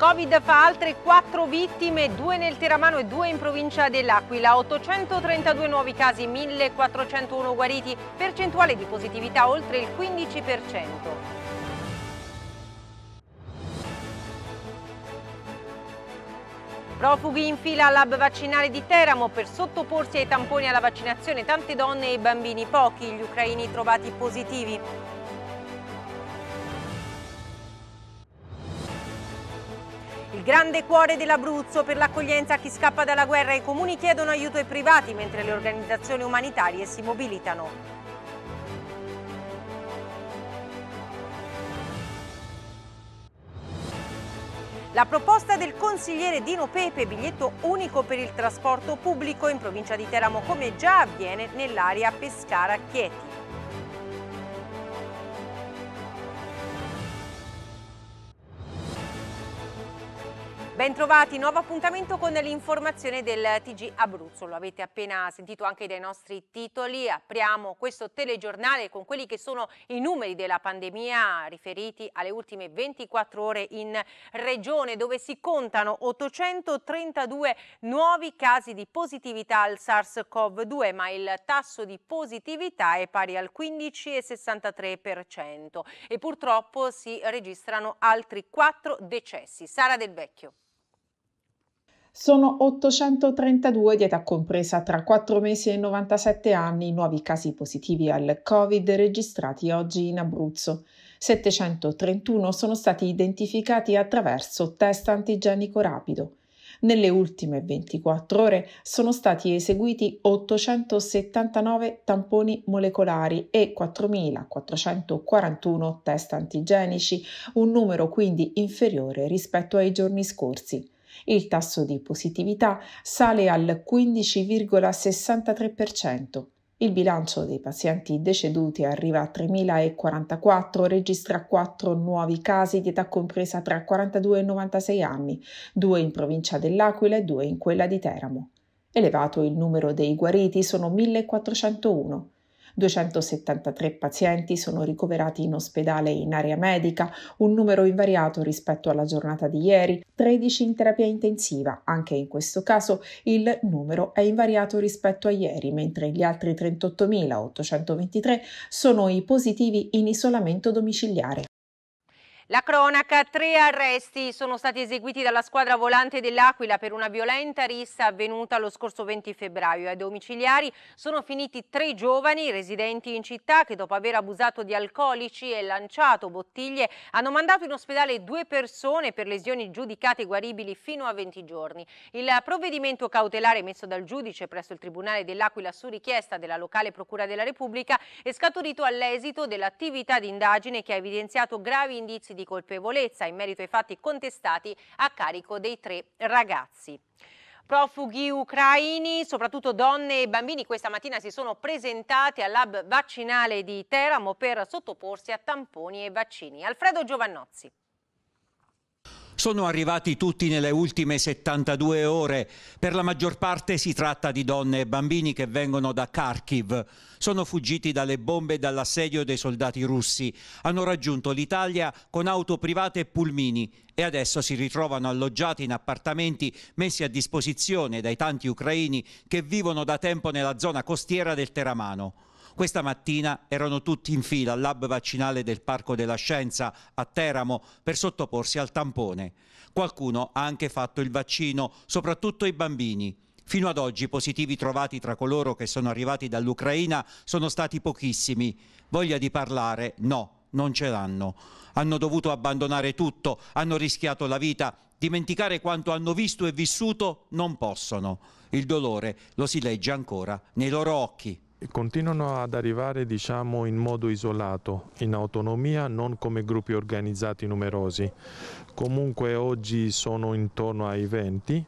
Covid fa altre 4 vittime, 2 nel Teramano e 2 in provincia dell'Aquila, 832 nuovi casi, 1401 guariti, percentuale di positività oltre il 15%. Profughi in fila all'hub vaccinale di Teramo per sottoporsi ai tamponi alla vaccinazione, tante donne e bambini pochi, gli ucraini trovati positivi. Il grande cuore dell'Abruzzo per l'accoglienza a chi scappa dalla guerra, i comuni chiedono aiuto ai privati mentre le organizzazioni umanitarie si mobilitano. La proposta del consigliere Dino Pepe, biglietto unico per il trasporto pubblico in provincia di Teramo, come già avviene nell'area Pescara-Chieti. Bentrovati, nuovo appuntamento con l'informazione del TG Abruzzo, lo avete appena sentito anche dai nostri titoli, apriamo questo telegiornale con quelli che sono i numeri della pandemia riferiti alle ultime 24 ore in regione dove si contano 832 nuovi casi di positività al SARS-CoV-2 ma il tasso di positività è pari al 15,63% e purtroppo si registrano altri 4 decessi. Sara Del Vecchio. Sono 832 di età compresa tra 4 mesi e 97 anni i nuovi casi positivi al Covid registrati oggi in Abruzzo. 731 sono stati identificati attraverso test antigenico rapido. Nelle ultime 24 ore sono stati eseguiti 879 tamponi molecolari e 4.441 test antigenici, un numero quindi inferiore rispetto ai giorni scorsi. Il tasso di positività sale al 15,63%. Il bilancio dei pazienti deceduti arriva a 3.044, registra 4 nuovi casi di età compresa tra 42 e 96 anni, due in provincia dell'Aquila e due in quella di Teramo. Elevato il numero dei guariti sono 1.401. 273 pazienti sono ricoverati in ospedale in area medica, un numero invariato rispetto alla giornata di ieri, 13 in terapia intensiva. Anche in questo caso il numero è invariato rispetto a ieri, mentre gli altri 38.823 sono i positivi in isolamento domiciliare. La cronaca, tre arresti sono stati eseguiti dalla squadra volante dell'Aquila per una violenta rissa avvenuta lo scorso 20 febbraio. Ai domiciliari sono finiti tre giovani residenti in città che dopo aver abusato di alcolici e lanciato bottiglie hanno mandato in ospedale due persone per lesioni giudicate guaribili fino a 20 giorni. Il provvedimento cautelare messo dal giudice presso il Tribunale dell'Aquila su richiesta della locale Procura della Repubblica è scaturito all'esito dell'attività di indagine che ha evidenziato gravi indizi di di colpevolezza in merito ai fatti contestati a carico dei tre ragazzi. Profughi ucraini, soprattutto donne e bambini, questa mattina si sono presentati all'hub vaccinale di Teramo per sottoporsi a tamponi e vaccini. Alfredo Giovannozzi sono arrivati tutti nelle ultime 72 ore. Per la maggior parte si tratta di donne e bambini che vengono da Kharkiv. Sono fuggiti dalle bombe e dall'assedio dei soldati russi. Hanno raggiunto l'Italia con auto private e pulmini e adesso si ritrovano alloggiati in appartamenti messi a disposizione dai tanti ucraini che vivono da tempo nella zona costiera del Teramano. Questa mattina erano tutti in fila al lab vaccinale del Parco della Scienza a Teramo per sottoporsi al tampone. Qualcuno ha anche fatto il vaccino, soprattutto i bambini. Fino ad oggi i positivi trovati tra coloro che sono arrivati dall'Ucraina sono stati pochissimi. Voglia di parlare? No, non ce l'hanno. Hanno dovuto abbandonare tutto, hanno rischiato la vita, dimenticare quanto hanno visto e vissuto non possono. Il dolore lo si legge ancora nei loro occhi continuano ad arrivare diciamo, in modo isolato, in autonomia, non come gruppi organizzati numerosi. Comunque oggi sono intorno ai 20,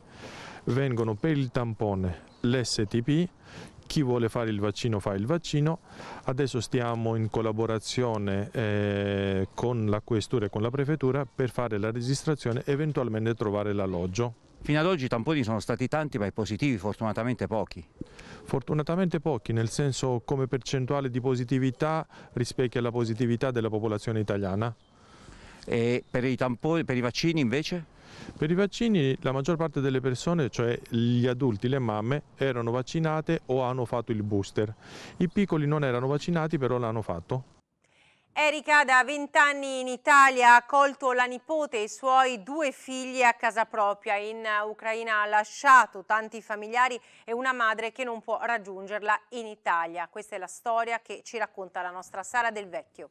vengono per il tampone l'STP, chi vuole fare il vaccino fa il vaccino, adesso stiamo in collaborazione eh, con la questura e con la prefettura per fare la registrazione e eventualmente trovare l'alloggio. Fino ad oggi i tamponi sono stati tanti ma i positivi fortunatamente pochi. Fortunatamente pochi, nel senso come percentuale di positività rispecchia la positività della popolazione italiana. E per i, tamponi, per i vaccini invece? Per i vaccini la maggior parte delle persone, cioè gli adulti, le mamme, erano vaccinate o hanno fatto il booster. I piccoli non erano vaccinati però l'hanno fatto. Erika da 20 anni in Italia ha accolto la nipote e i suoi due figli a casa propria. In Ucraina ha lasciato tanti familiari e una madre che non può raggiungerla in Italia. Questa è la storia che ci racconta la nostra Sara Del Vecchio.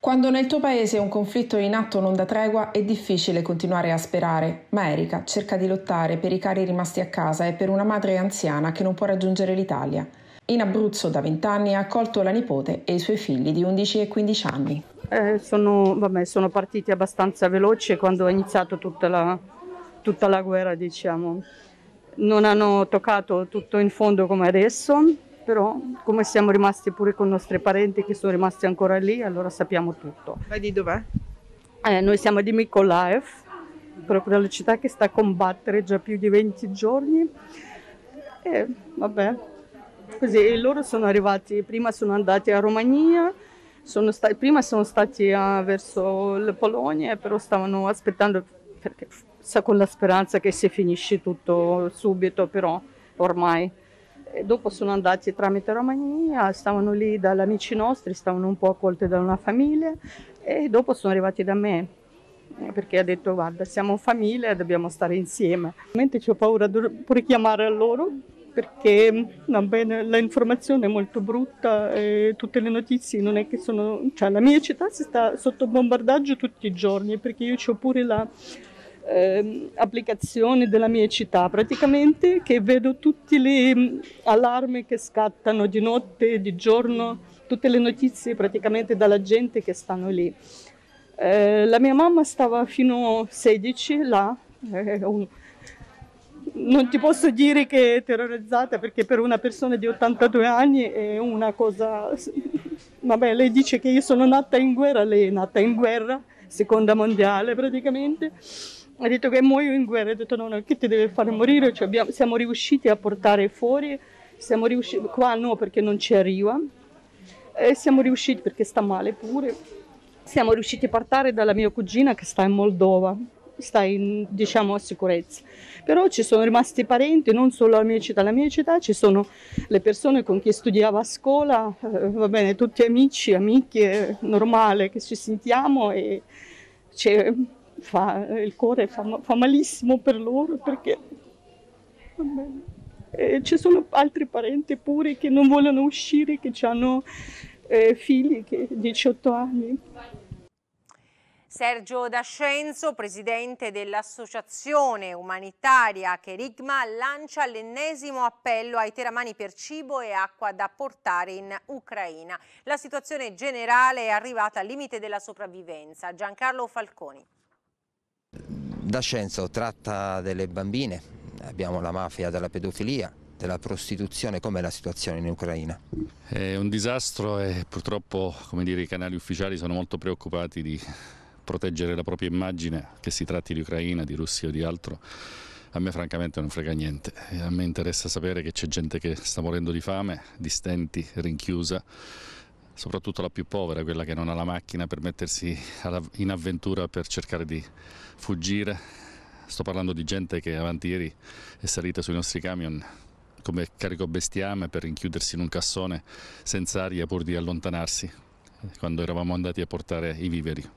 Quando nel tuo paese un conflitto è in atto non dà tregua è difficile continuare a sperare, ma Erika cerca di lottare per i cari rimasti a casa e per una madre anziana che non può raggiungere l'Italia. In Abruzzo da 20 anni ha accolto la nipote e i suoi figli di 11 e 15 anni. Eh, sono, vabbè, sono, partiti abbastanza veloci quando è iniziata tutta, tutta la, guerra, diciamo. Non hanno toccato tutto in fondo come adesso, però come siamo rimasti pure con i nostri parenti che sono rimasti ancora lì, allora sappiamo tutto. Ma di dov'è? Eh, noi siamo di Mikolaev, proprio la città che sta a combattere già più di 20 giorni. E eh, vabbè, Così, loro sono arrivati, prima sono andati a Romania, sono stati, prima sono stati a, ah, verso la Polonia, però stavano aspettando perché, sa, con la speranza che si finisce tutto subito, però ormai. E dopo sono andati tramite Romania, stavano lì dagli amici nostri, stavano un po' accolti da una famiglia e dopo sono arrivati da me perché ha detto guarda siamo famiglia e dobbiamo stare insieme. Ovviamente ho paura di richiamare a loro perché la informazione è molto brutta e tutte le notizie non è che sono... Cioè, la mia città si sta sotto bombardaggio tutti i giorni perché io ho pure la eh, applicazione della mia città praticamente che vedo tutti gli mm, allarmi che scattano di notte, di giorno, tutte le notizie praticamente dalla gente che stanno lì. Eh, la mia mamma stava fino a 16 là, eh, non ti posso dire che è terrorizzata perché per una persona di 82 anni è una cosa... Vabbè, lei dice che io sono nata in guerra, lei è nata in guerra, seconda mondiale praticamente. Ha detto che muoio in guerra, ha detto no, no, che ti deve far morire? Cioè, abbiamo, siamo riusciti a portare fuori, siamo riusciti, qua no perché non ci arriva, e siamo riusciti perché sta male pure, siamo riusciti a partire dalla mia cugina che sta in Moldova sta in diciamo, sicurezza. Però ci sono rimasti parenti, non solo la mia città, la mia città ci sono le persone con cui studiavo a scuola, eh, va bene, tutti amici, amiche, normale che ci sentiamo e cioè, fa, il cuore fa, fa, malissimo per loro perché... Va bene. E ci sono altri parenti pure che non vogliono uscire, che hanno eh, figli che 18 anni. Sergio D'Ascenzo, presidente dell'associazione umanitaria Kerigma, lancia l'ennesimo appello ai teramani per cibo e acqua da portare in Ucraina. La situazione generale è arrivata al limite della sopravvivenza. Giancarlo Falconi. D'Ascenzo tratta delle bambine, abbiamo la mafia della pedofilia, della prostituzione, com'è la situazione in Ucraina? È un disastro e purtroppo dire, i canali ufficiali sono molto preoccupati di proteggere la propria immagine, che si tratti di Ucraina, di Russia o di altro, a me francamente non frega niente. A me interessa sapere che c'è gente che sta morendo di fame, di stenti, rinchiusa, soprattutto la più povera, quella che non ha la macchina per mettersi in avventura per cercare di fuggire. Sto parlando di gente che avanti ieri è salita sui nostri camion come carico bestiame per rinchiudersi in un cassone senza aria pur di allontanarsi eh, quando eravamo andati a portare i viveri.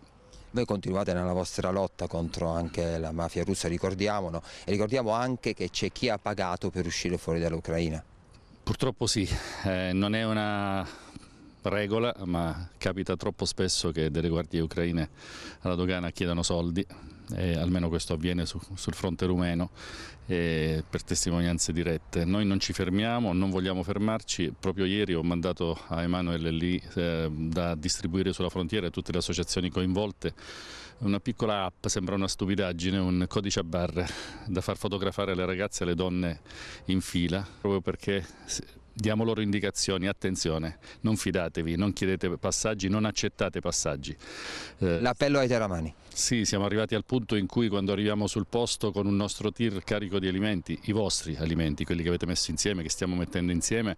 Voi continuate nella vostra lotta contro anche la mafia russa, ricordiamolo, e ricordiamo anche che c'è chi ha pagato per uscire fuori dall'Ucraina. Purtroppo sì, eh, non è una regola, ma capita troppo spesso che delle guardie ucraine alla dogana chiedano soldi, eh, almeno questo avviene su, sul fronte rumeno eh, per testimonianze dirette. Noi non ci fermiamo, non vogliamo fermarci, proprio ieri ho mandato a Emanuele lì eh, da distribuire sulla frontiera a tutte le associazioni coinvolte una piccola app, sembra una stupidaggine, un codice a barre da far fotografare le ragazze e le donne in fila, proprio perché diamo loro indicazioni, attenzione, non fidatevi, non chiedete passaggi, non accettate passaggi. Eh, L'appello ai teramani. Sì, siamo arrivati al punto in cui quando arriviamo sul posto con un nostro tir carico di alimenti, i vostri alimenti, quelli che avete messo insieme, che stiamo mettendo insieme,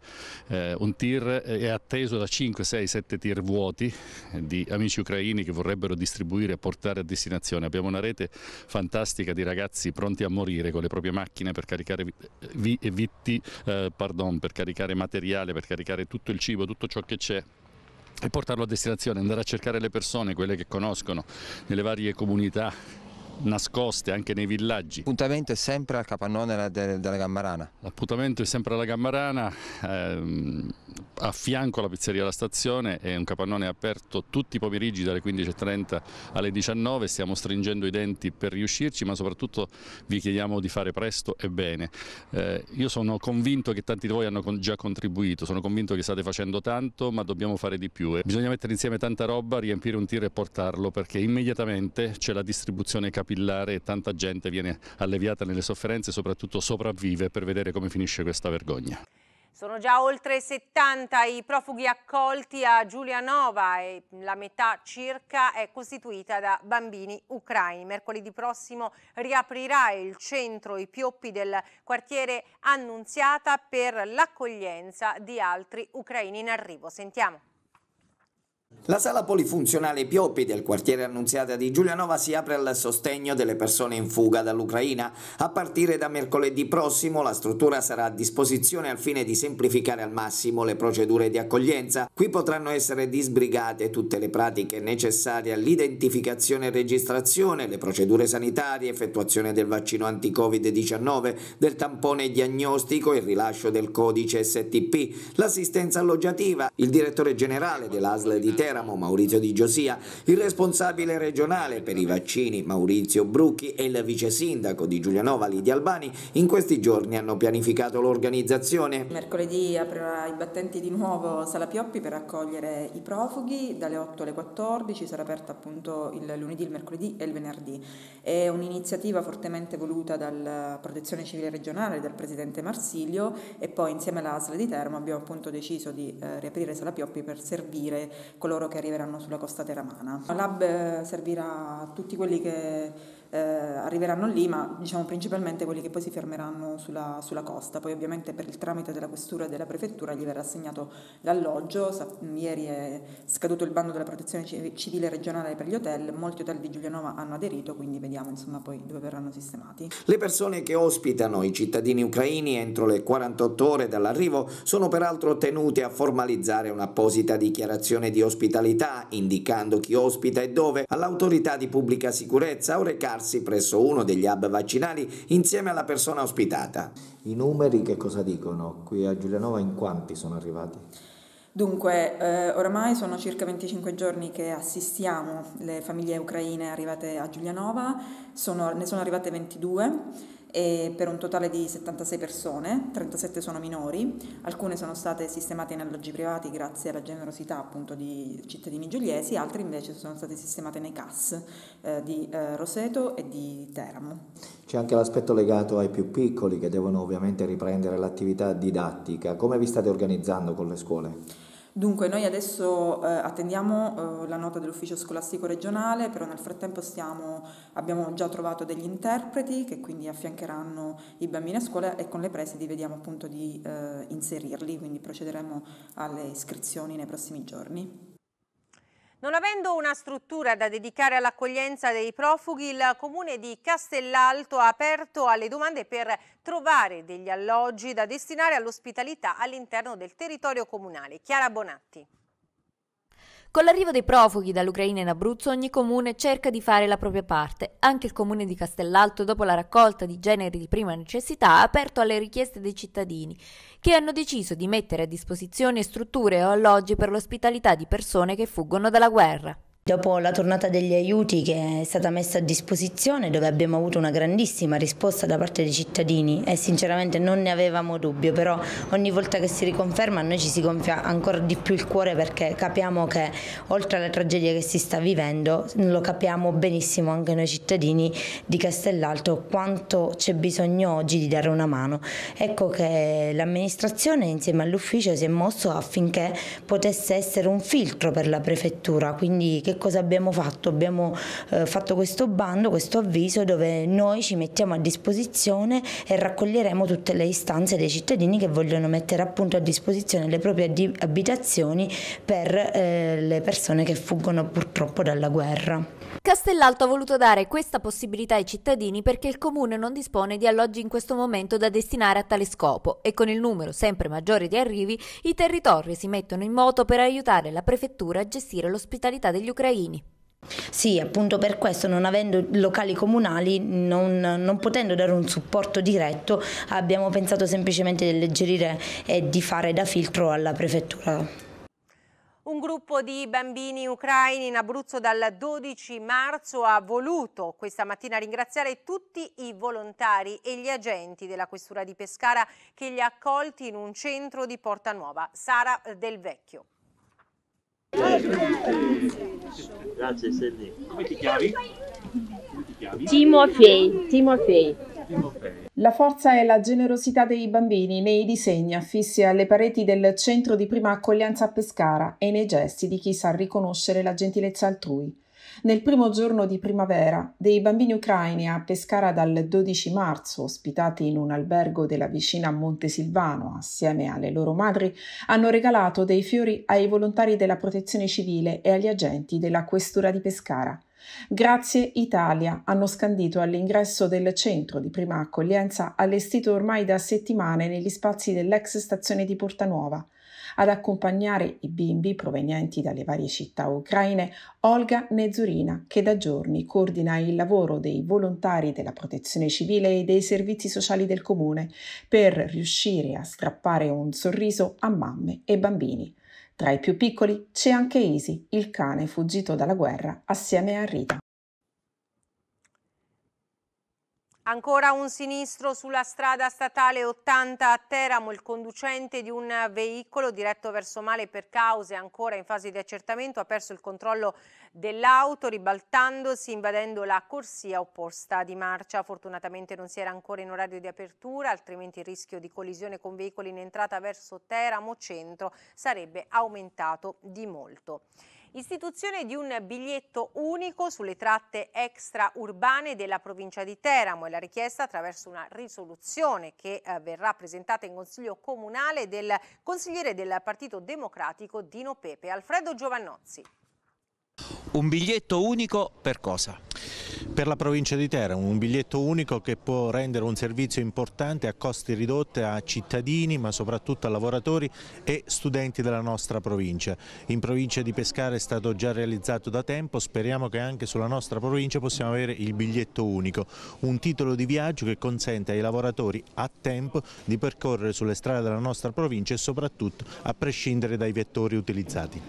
eh, un tir eh, è atteso da 5, 6, 7 tir vuoti eh, di amici ucraini che vorrebbero distribuire e portare a destinazione. Abbiamo una rete fantastica di ragazzi pronti a morire con le proprie macchine per caricare, vi, vitti, eh, pardon, per caricare materiale, per caricare tutto il cibo, tutto ciò che c'è e portarlo a destinazione, andare a cercare le persone, quelle che conoscono, nelle varie comunità nascoste anche nei villaggi. L'appuntamento è sempre al capannone della, della Gammarana? L'appuntamento è sempre alla Gammarana, ehm, a fianco alla pizzeria della stazione, è un capannone aperto tutti i pomeriggi dalle 15.30 alle 19, stiamo stringendo i denti per riuscirci ma soprattutto vi chiediamo di fare presto e bene. Eh, io sono convinto che tanti di voi hanno con già contribuito, sono convinto che state facendo tanto ma dobbiamo fare di più e eh. bisogna mettere insieme tanta roba, riempire un tir e portarlo perché immediatamente c'è la distribuzione capitale capillare e tanta gente viene alleviata nelle sofferenze e soprattutto sopravvive per vedere come finisce questa vergogna. Sono già oltre 70 i profughi accolti a Giulianova e la metà circa è costituita da bambini ucraini. Mercoledì prossimo riaprirà il centro I Pioppi del quartiere Annunziata per l'accoglienza di altri ucraini in arrivo. Sentiamo. La sala polifunzionale Pioppi del quartiere Annunziata di Giulianova si apre al sostegno delle persone in fuga dall'Ucraina. A partire da mercoledì prossimo la struttura sarà a disposizione al fine di semplificare al massimo le procedure di accoglienza. Qui potranno essere disbrigate tutte le pratiche necessarie all'identificazione e registrazione, le procedure sanitarie, effettuazione del vaccino anti-Covid-19, del tampone diagnostico, il rilascio del codice STP, l'assistenza alloggiativa. Il direttore generale dell'ASL di Teramo Maurizio Di Giosia, il responsabile regionale per i vaccini Maurizio Brucchi e il vice sindaco di Giulianova Lidia Albani in questi giorni hanno pianificato l'organizzazione. Mercoledì aprirà i battenti di nuovo Sala Pioppi per accogliere i profughi dalle 8 alle 14, sarà aperta appunto il lunedì, il mercoledì e il venerdì. È un'iniziativa fortemente voluta dalla Protezione Civile Regionale, dal Presidente Marsilio e poi insieme all'ASL di Teramo abbiamo appunto deciso di eh, riaprire Sala Pioppi per servire con coloro che arriveranno sulla costa teramana. L'hub eh, servirà a tutti quelli che eh, arriveranno lì, ma diciamo principalmente quelli che poi si fermeranno sulla, sulla, costa. Poi ovviamente per il tramite della questura e della prefettura gli verrà assegnato l'alloggio, Sa- ieri è scaduto il bando della protezione civile regionale per gli hotel, molti hotel di Giulianova hanno aderito, quindi vediamo insomma poi dove verranno sistemati. Le persone che ospitano i cittadini ucraini entro le 48 ore dall'arrivo sono peraltro tenute a formalizzare un'apposita dichiarazione di ospitalità indicando chi ospita e dove all'autorità di pubblica sicurezza o recarsi recarsi presso uno degli hub vaccinali insieme alla persona ospitata. I numeri che cosa dicono? Qui a Giulianova in quanti sono arrivati? Dunque, eh, oramai sono circa 25 giorni che assistiamo le famiglie ucraine arrivate a Giulianova, sono, ne sono arrivate 22 per un totale di 76 persone, 37 sono minori, alcune sono state sistemate in alloggi privati grazie alla generosità appunto di cittadini giuliesi, altre invece sono state sistemate nei CAS eh, di eh, Roseto e di Teramo. C'è anche l'aspetto legato ai più piccoli che devono ovviamente riprendere l'attività didattica. Come vi state organizzando con le scuole? Dunque, noi adesso eh, attendiamo eh, la nota dell'ufficio scolastico regionale, però nel frattempo stiamo, abbiamo già trovato degli interpreti che quindi affiancheranno i bambini a scuola e con le presidi vediamo appunto di eh, inserirli, quindi procederemo alle iscrizioni nei prossimi giorni. Non avendo una struttura da dedicare all'accoglienza dei profughi, il comune di Castellalto ha aperto alle domande per trovare degli alloggi da destinare all'ospitalità all'interno del territorio comunale. Chiara Bonatti. Con l'arrivo dei profughi dall'Ucraina in Abruzzo ogni comune cerca di fare la propria parte. Anche il comune di Castellalto, dopo la raccolta di generi di prima necessità, ha aperto alle richieste dei cittadini, che hanno deciso di mettere a disposizione strutture o alloggi per l'ospitalità di persone che fuggono dalla guerra. Dopo la tornata degli aiuti che è stata messa a disposizione, dove abbiamo avuto una grandissima risposta da parte dei cittadini e sinceramente non ne avevamo dubbio, però ogni volta che si riconferma a noi ci si gonfia ancora di più il cuore perché capiamo che oltre alla tragedia che si sta vivendo, lo capiamo benissimo anche noi cittadini di Castellalto quanto c'è bisogno oggi di dare una mano. Ecco che l'amministrazione insieme all'ufficio si è mosso affinché potesse essere un filtro per la prefettura, quindi che che cosa abbiamo fatto? Abbiamo eh, fatto questo bando, questo avviso dove noi ci mettiamo a disposizione e raccoglieremo tutte le istanze dei cittadini che vogliono mettere appunto a disposizione le proprie abitazioni per eh, le persone che fuggono purtroppo dalla guerra. Castellalto ha voluto dare questa possibilità ai cittadini perché il comune non dispone di alloggi in questo momento da destinare a tale scopo e con il numero sempre maggiore di arrivi i territori si mettono in moto per aiutare la prefettura a gestire l'ospitalità degli ucraini ucraini. Sì, appunto per questo, non avendo locali comunali, non, non, potendo dare un supporto diretto, abbiamo pensato semplicemente di alleggerire e di fare da filtro alla prefettura. Un gruppo di bambini ucraini in Abruzzo dal 12 marzo ha voluto questa mattina ringraziare tutti i volontari e gli agenti della Questura di Pescara che li ha accolti in un centro di Porta Nuova, Sara del Vecchio. Grazie Sandy. Come ti chiami? Timofei. Timofei. La forza e la generosità dei bambini nei disegni affissi alle pareti del centro di prima accoglienza a Pescara e nei gesti di chi sa riconoscere la gentilezza altrui. Nel primo giorno di primavera, dei bambini ucraini a Pescara dal 12 marzo, ospitati in un albergo della vicina Montesilvano assieme alle loro madri, hanno regalato dei fiori ai volontari della Protezione Civile e agli agenti della Questura di Pescara. Grazie Italia hanno scandito all'ingresso del centro di prima accoglienza allestito ormai da settimane negli spazi dell'ex stazione di Portanuova. Ad accompagnare i bimbi provenienti dalle varie città ucraine, Olga Nezurina, che da giorni coordina il lavoro dei volontari della protezione civile e dei servizi sociali del comune per riuscire a strappare un sorriso a mamme e bambini. Tra i più piccoli c'è anche Isi, il cane fuggito dalla guerra, assieme a Rita. Ancora un sinistro sulla strada statale 80 a Teramo, il conducente di un veicolo diretto verso Male per cause ancora in fase di accertamento ha perso il controllo dell'auto ribaltandosi invadendo la corsia opposta di marcia. Fortunatamente non si era ancora in orario di apertura, altrimenti il rischio di collisione con veicoli in entrata verso Teramo centro sarebbe aumentato di molto. Istituzione di un biglietto unico sulle tratte extraurbane della provincia di Teramo e la richiesta attraverso una risoluzione che eh, verrà presentata in Consiglio Comunale del consigliere del Partito Democratico Dino Pepe, Alfredo Giovannozzi. Un biglietto unico per cosa? Per la provincia di Teramo un biglietto unico che può rendere un servizio importante a costi ridotti a cittadini ma soprattutto a lavoratori e studenti della nostra provincia. In provincia di Pescara è stato già realizzato da tempo, speriamo che anche sulla nostra provincia possiamo avere il biglietto unico, un titolo di viaggio che consente ai lavoratori a tempo di percorrere sulle strade della nostra provincia e soprattutto a prescindere dai vettori utilizzati.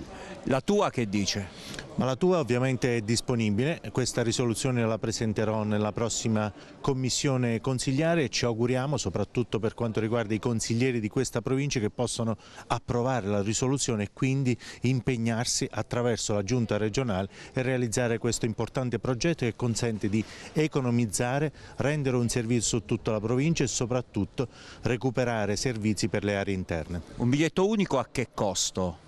La tua che dice? Ma la tua ovviamente è disponibile, questa risoluzione risoluzione la presenterò nella prossima commissione consigliare e ci auguriamo soprattutto per quanto riguarda i consiglieri di questa provincia che possano approvare la risoluzione e quindi impegnarsi attraverso la giunta regionale e realizzare questo importante progetto che consente di economizzare, rendere un servizio su tutta la provincia e soprattutto recuperare servizi per le aree interne. Un biglietto unico a che costo?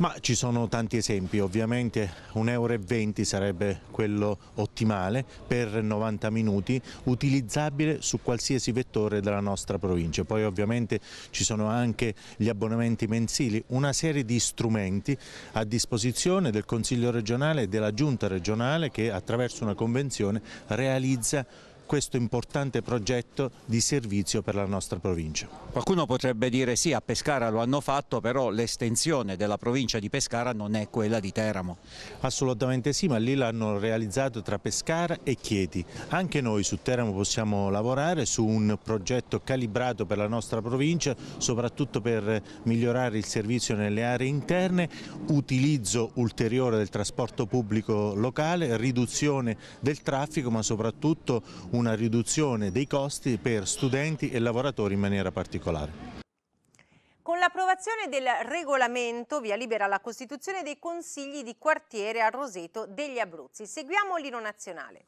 Ma ci sono tanti esempi, ovviamente 1,20 euro sarebbe quello ottimale per 90 minuti, utilizzabile su qualsiasi vettore della nostra provincia. Poi ovviamente ci sono anche gli abbonamenti mensili, una serie di strumenti a disposizione del Consiglio regionale e della Giunta regionale che attraverso una convenzione realizza questo importante progetto di servizio per la nostra provincia. Qualcuno potrebbe dire sì, a Pescara lo hanno fatto, però l'estensione della provincia di Pescara non è quella di Teramo. Assolutamente sì, ma lì l'hanno realizzato tra Pescara e Chieti. Anche noi su Teramo possiamo lavorare su un progetto calibrato per la nostra provincia, soprattutto per migliorare il servizio nelle aree interne, utilizzo ulteriore del trasporto pubblico locale, riduzione del traffico, ma soprattutto un una riduzione dei costi per studenti e lavoratori in maniera particolare. Con l'approvazione del regolamento via libera la costituzione dei consigli di quartiere a Roseto degli Abruzzi. Seguiamo l'Ino Nazionale.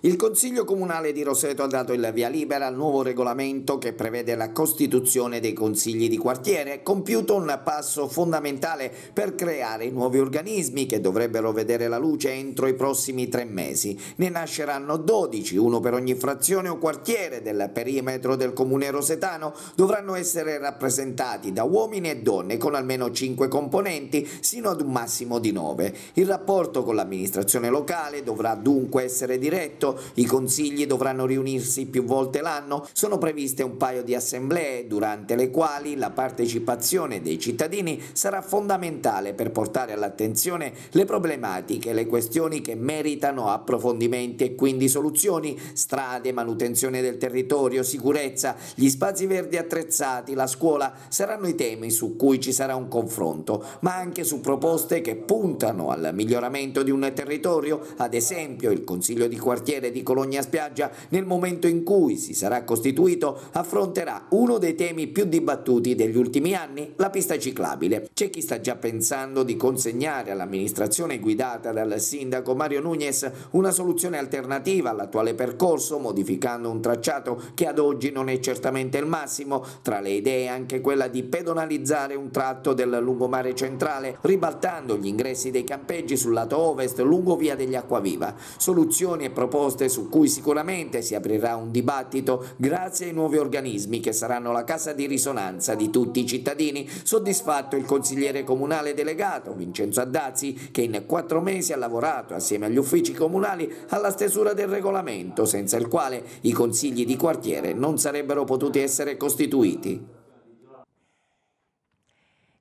Il Consiglio Comunale di Roseto ha dato il via libera al nuovo regolamento che prevede la costituzione dei consigli di quartiere, compiuto un passo fondamentale per creare nuovi organismi che dovrebbero vedere la luce entro i prossimi tre mesi. Ne nasceranno 12, uno per ogni frazione o quartiere del perimetro del comune rosetano, dovranno essere rappresentati da uomini e donne con almeno 5 componenti, sino ad un massimo di 9. Il rapporto con l'amministrazione locale dovrà dunque essere diretto progetto, i consigli dovranno riunirsi più volte l'anno, sono previste un paio di assemblee durante le quali la partecipazione dei cittadini sarà fondamentale per portare all'attenzione le problematiche, le questioni che meritano approfondimenti e quindi soluzioni, strade, manutenzione del territorio, sicurezza, gli spazi verdi attrezzati, la scuola, saranno i temi su cui ci sarà un confronto, ma anche su proposte che puntano al miglioramento di un territorio, ad esempio il Consiglio di quartiere quartiere di Cologna Spiaggia, nel momento in cui si sarà costituito, affronterà uno dei temi più dibattuti degli ultimi anni, la pista ciclabile. C'è chi sta già pensando di consegnare all'amministrazione guidata dal sindaco Mario Nunes una soluzione alternativa all'attuale percorso, modificando un tracciato che ad oggi non è certamente il massimo. Tra le idee anche quella di pedonalizzare un tratto del lungomare centrale, ribaltando gli ingressi dei campeggi sul lato ovest lungo via degli Acquaviva. Soluzioni e proposte proposte su cui sicuramente si aprirà un dibattito grazie ai nuovi organismi che saranno la casa di risonanza di tutti i cittadini, soddisfatto il consigliere comunale delegato Vincenzo Addazzi che in quattro mesi ha lavorato assieme agli uffici comunali alla stesura del regolamento senza il quale i consigli di quartiere non sarebbero potuti essere costituiti.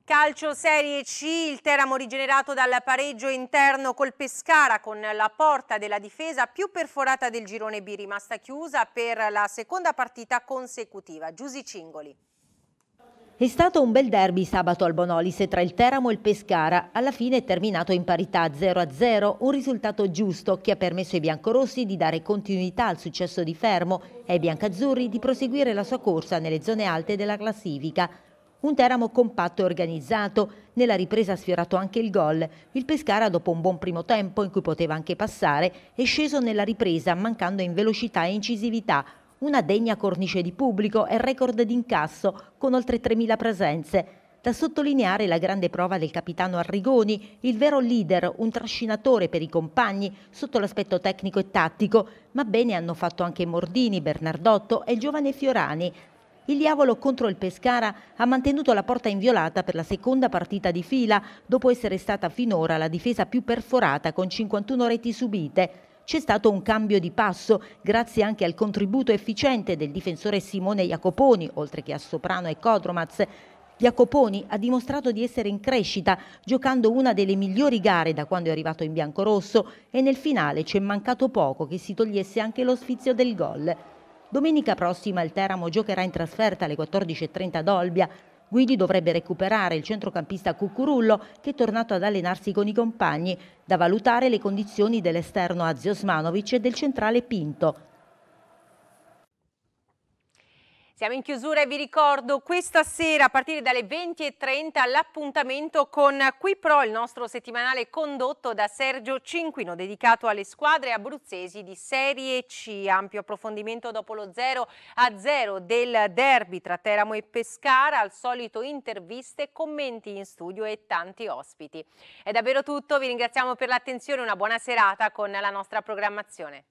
Calcio Serie C, il Teramo rigenerato dal pareggio interno col Pescara con la porta della difesa più perforata del girone B rimasta chiusa per la seconda partita consecutiva. Giusi Cingoli. È stato un bel derby sabato al Bonolis tra il Teramo e il Pescara, alla fine è terminato in parità 0-0, un risultato giusto che ha permesso ai biancorossi di dare continuità al successo di Fermo e ai biancazzurri di proseguire la sua corsa nelle zone alte della classifica un Teramo compatto e organizzato. Nella ripresa ha sfiorato anche il gol. Il Pescara, dopo un buon primo tempo in cui poteva anche passare, è sceso nella ripresa mancando in velocità e incisività. Una degna cornice di pubblico e record d'incasso con oltre 3.000 presenze. Da sottolineare la grande prova del capitano Arrigoni, il vero leader, un trascinatore per i compagni sotto l'aspetto tecnico e tattico, ma bene hanno fatto anche Mordini, Bernardotto e il giovane Fiorani, il Diavolo contro il Pescara ha mantenuto la porta inviolata per la seconda partita di fila, dopo essere stata finora la difesa più perforata con 51 reti subite. C'è stato un cambio di passo grazie anche al contributo efficiente del difensore Simone Jacoponi, oltre che a Soprano e Codromaz. Jacoponi ha dimostrato di essere in crescita, giocando una delle migliori gare da quando è arrivato in biancorosso e nel finale ci è mancato poco che si togliesse anche lo sfizio del gol. Domenica prossima il Teramo giocherà in trasferta alle 14.30 ad Olbia. Guidi dovrebbe recuperare il centrocampista Cucurullo che è tornato ad allenarsi con i compagni, da valutare le condizioni dell'esterno Azio Smanovic e del centrale Pinto. Siamo in chiusura e vi ricordo questa sera a partire dalle 20.30 l'appuntamento con Qui Pro, il nostro settimanale condotto da Sergio Cinquino dedicato alle squadre abruzzesi di Serie C. Ampio approfondimento dopo lo 0-0 del derby tra Teramo e Pescara, al solito interviste, commenti in studio e tanti ospiti. È davvero tutto, vi ringraziamo per l'attenzione, una buona serata con la nostra programmazione.